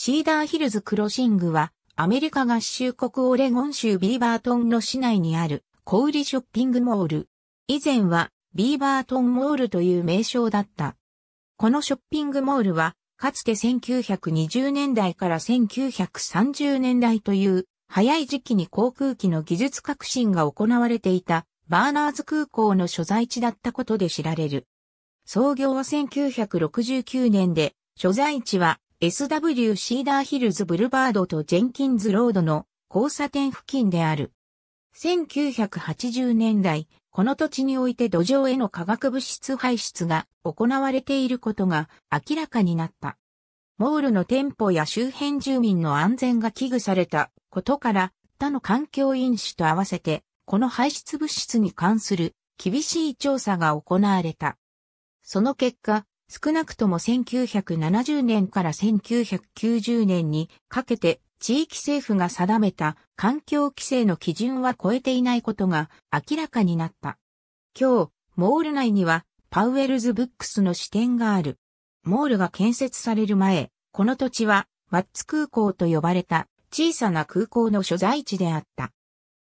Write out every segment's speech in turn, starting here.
シーダーヒルズクロシングは、アメリカ合衆国オレゴン州ビーバートンの市内にある小売ショッピングモール。以前はビーバートンモールという名称だった。このショッピングモールは、かつて1920年代から1930年代という早い時期に航空機の技術革新が行われていたバーナーズ空港の所在地だったことで知られる。創業は1969年で、所在地は SW シーダーヒルズブルバードとジェンキンズロードの交差点付近である。1980年代、この土地において土壌への化学物質排出が行われていることが明らかになった。モールの店舗や周辺住民の安全が危惧されたことから他の環境因子と合わせてこの排出物質に関する厳しい調査が行われた。その結果、少なくとも1970年から1990年にかけて地域政府が定めた環境規制の基準は超えていないことが明らかになった。今日、モール内にはパウエルズブックスの支店がある。モールが建設される前、この土地はワッツ空港と呼ばれた小さな空港の所在地であった。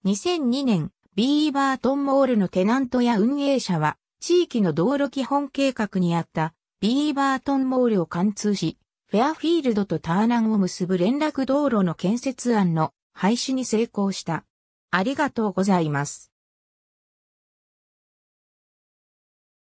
2002年、ビーバートンモールのテナントや運営者は地域の道路基本計画にあったビーバートンモールを貫通し、フェアフィールドとターナンを結ぶ連絡道路の建設案の廃止に成功した。ありがとうございます。